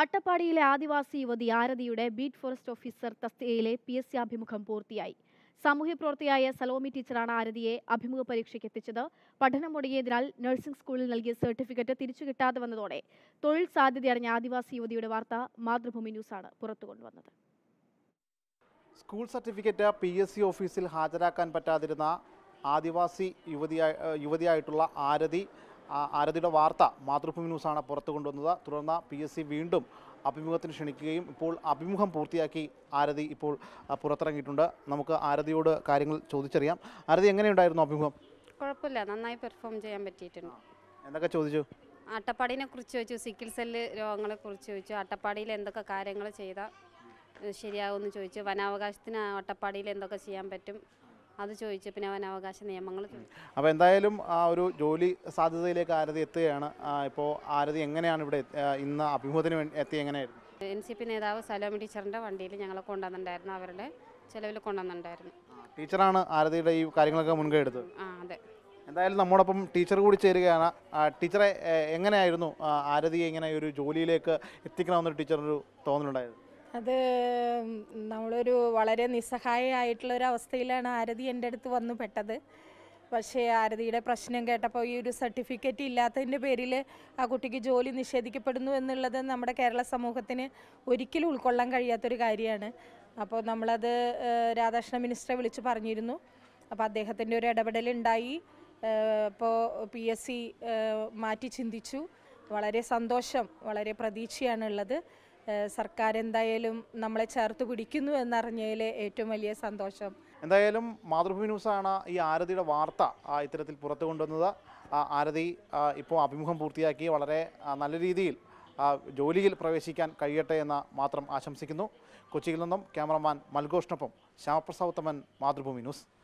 അട്ടപ്പാടിയിലെ ആദിവാസി യുവതി ആരതിയുടെ ബീറ്റ് ഫോറസ്റ്റ് ഓഫീസർ തസ്തികയിലെ പി എസ് സി അഭിമുഖം പൂർത്തിയായി സാമൂഹ്യപ്രവർത്തകയായ സലോമി ടീച്ചറാണ് ആരതിയെ അഭിമുഖ പരീക്ഷയ്ക്ക് എത്തിച്ചത് പഠനം മുടങ്ങിയതിനാൽ നഴ്സിംഗ് സ്കൂളിൽ നൽകിയ സർട്ടിഫിക്കറ്റ് തിരിച്ചു കിട്ടാതെ വന്നതോടെ തൊഴിൽ സാധ്യത അറിഞ്ഞ ആദിവാസി യുവതിയുടെ വാർത്ത മാതൃഭൂമി ന്യൂസാണ് പുറത്തു കൊണ്ടുവന്നത് school certificate P S C ഓഫീസിൽ ഹാജരാക്കാൻ പറ്റാതിരുന്ന ആദിവാസി യുവതിയായി യുവതിയായിട്ടുള്ള ആരതി ആരതിയുടെ വാർത്ത മാതൃഭൂമി ന്യൂസാണ് പുറത്തു കൊണ്ടുവന്നത് തുടർന്ന് പി എസ് സി വീണ്ടും അഭിമുഖത്തിന് ക്ഷണിക്കുകയും ഇപ്പോൾ അഭിമുഖം പൂർത്തിയാക്കി ആരതി ഇപ്പോൾ പുറത്തിറങ്ങിയിട്ടുണ്ട് നമുക്ക് ആരതിയോട് കാര്യങ്ങൾ ചോദിച്ചറിയാം ആരതി എങ്ങനെയുണ്ടായിരുന്നു അഭിമുഖം കുഴപ്പമില്ല നന്നായി പെർഫോം ചെയ്യാൻ പറ്റിയിട്ടുണ്ട് എന്തൊക്കെ ചോദിച്ചു അട്ടപ്പാടിനെ കുറിച്ച് ചോദിച്ചു സിക്കിൾ സെല്ല് രോഗങ്ങളെ കുറിച്ച് ചോദിച്ചു അട്ടപ്പാടിയിൽ എന്തൊക്കെ കാര്യങ്ങൾ ചെയ്താൽ ശരിയാവുമെന്ന് ചോദിച്ചു വനാവകാശത്തിന് അട്ടപ്പാടിയിൽ എന്തൊക്കെ ചെയ്യാൻ പറ്റും അത് ചോദിച്ചു പിന്നെ അവൻ അവകാശ നിയമങ്ങൾ അപ്പോൾ എന്തായാലും ആ ഒരു ജോലി സാധ്യതയിലേക്ക് ആരതി എത്തുകയാണ് ഇപ്പോ ആരതി എങ്ങനെയാണ് ഇവിടെ ഇന്ന് അഭിമുഖത്തിന് എത്തി എങ്ങനെയായിരുന്നു എൻ സി പി നേതാവ് സലോമി ടീച്ചറിന്റെ വണ്ടിയിൽ ഞങ്ങളെ കൊണ്ടുവന്നിട്ടുണ്ടായിരുന്നു അവരുടെ ചെലവിൽ കൊണ്ടുവന്നിട്ടുണ്ടായിരുന്നു ടീച്ചറാണ് ആരതിയുടെ ഈ കാര്യങ്ങളൊക്കെ മുൻകൈ എടുത്തത് ആ അതെ എന്തായാലും നമ്മോടൊപ്പം ടീച്ചർ കൂടി ചേരുകയാണ് ടീച്ചറെ എങ്ങനെയായിരുന്നു ആരതിയെ ഇങ്ങനെ ഒരു ജോലിയിലേക്ക് എത്തിക്കണമെന്നൊരു ടീച്ചറിനൊരു തോന്നലുണ്ടായിരുന്നു അത് നമ്മളൊരു വളരെ നിസ്സഹായമായിട്ടുള്ള ഒരു അവസ്ഥയിലാണ് ആരതി എൻ്റെ അടുത്ത് വന്നു പെട്ടത് പക്ഷേ ആരതിയുടെ പ്രശ്നം കേട്ടപ്പോൾ ഈ ഒരു സർട്ടിഫിക്കറ്റ് ഇല്ലാത്തതിൻ്റെ പേരിൽ ആ കുട്ടിക്ക് ജോലി നിഷേധിക്കപ്പെടുന്നു എന്നുള്ളത് നമ്മുടെ കേരള സമൂഹത്തിന് ഒരിക്കലും ഉൾക്കൊള്ളാൻ കഴിയാത്തൊരു കാര്യമാണ് അപ്പോൾ നമ്മളത് രാധാകൃഷ്ണ മിനിസ്റ്ററെ വിളിച്ച് പറഞ്ഞിരുന്നു അപ്പോൾ അദ്ദേഹത്തിൻ്റെ ഒരു ഇടപെടൽ ഉണ്ടായി ഇപ്പോൾ പി എസ് സി മാറ്റി ചിന്തിച്ചു വളരെ സന്തോഷം വളരെ പ്രതീക്ഷയാണുള്ളത് സർക്കാർ എന്തായാലും നമ്മളെ ചേർത്ത് പിടിക്കുന്നു എന്നറിഞ്ഞതിൽ ഏറ്റവും വലിയ സന്തോഷം എന്തായാലും മാതൃഭൂമി ന്യൂസാണ് ഈ ആരതിയുടെ വാർത്ത ഇത്തരത്തിൽ പുറത്തു കൊണ്ടുവന്നത് ആരതി ഇപ്പോൾ അഭിമുഖം പൂർത്തിയാക്കി വളരെ നല്ല രീതിയിൽ ജോലിയിൽ പ്രവേശിക്കാൻ കഴിയട്ടെ എന്ന് മാത്രം ആശംസിക്കുന്നു കൊച്ചിയിൽ നിന്നും ക്യാമറമാൻ മൽഘോഷിനൊപ്പം ശ്യാമപ്രസാദ് ഉത്തമൻ മാതൃഭൂമി ന്യൂസ്